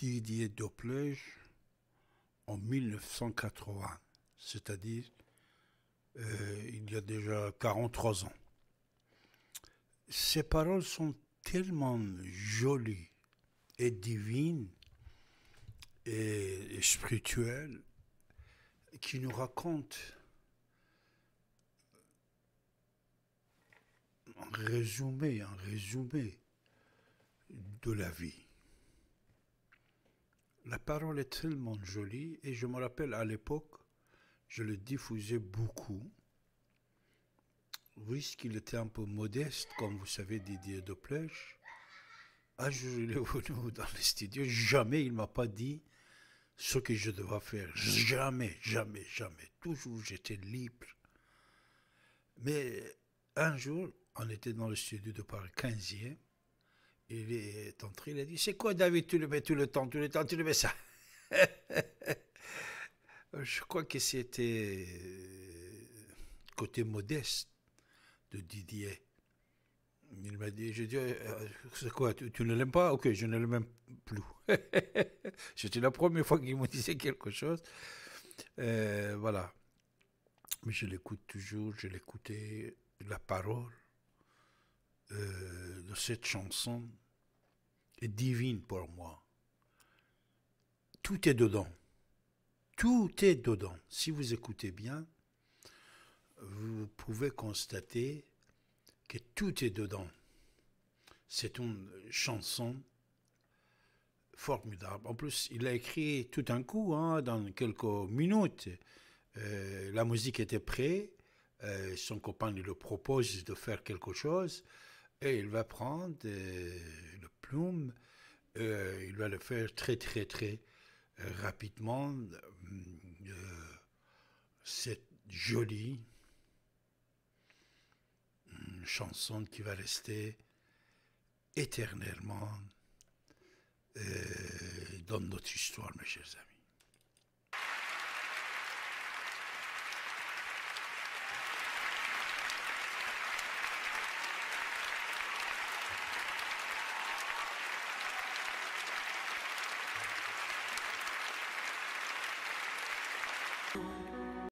Didier Doplege en 1980, c'est-à-dire euh, il y a déjà 43 ans. Ses paroles sont tellement jolies et divines et, spirituelles qui nous racontent un résumé, en résumé de la vie. La parole est tellement jolie et je me rappelle à l'époque, je le diffusais beaucoup, qu'il était un peu modeste, comme vous savez, Didier de un jour il est venu dans le studio, jamais il m'a pas dit ce que je devais faire. Jamais, jamais, jamais. Toujours j'étais libre. Mais un jour, on était dans le studio de Paris 15e, il est entré, il a dit C'est quoi, David Tu le mets tout le temps, tout le temps, tu le mets ça. Je crois que c'était euh, côté modeste de Didier. Il m'a dit, je dis, euh, c'est quoi, tu, ne l'aimes pas Ok, je ne l'aime plus. C'était la première fois qu'il me disait quelque chose. Euh, voilà. Mais je l'écoute toujours, je l'écoutais, la parole, euh, de cette chanson est divine pour moi. Tout est dedans. Tout est dedans. Si vous écoutez bien, vous pouvez constater que tout est dedans. C'est une chanson formidable. En plus, il a écrit tout un coup, hein, dans quelques minutes. Euh, la musique était prête. Euh, son copain lui le propose de faire quelque chose. Et il va prendre euh, le plume, euh, il va le faire très très très euh, rapidement. cette jolie chanson qui va rester éternellement dans notre histoire, mes chers amis.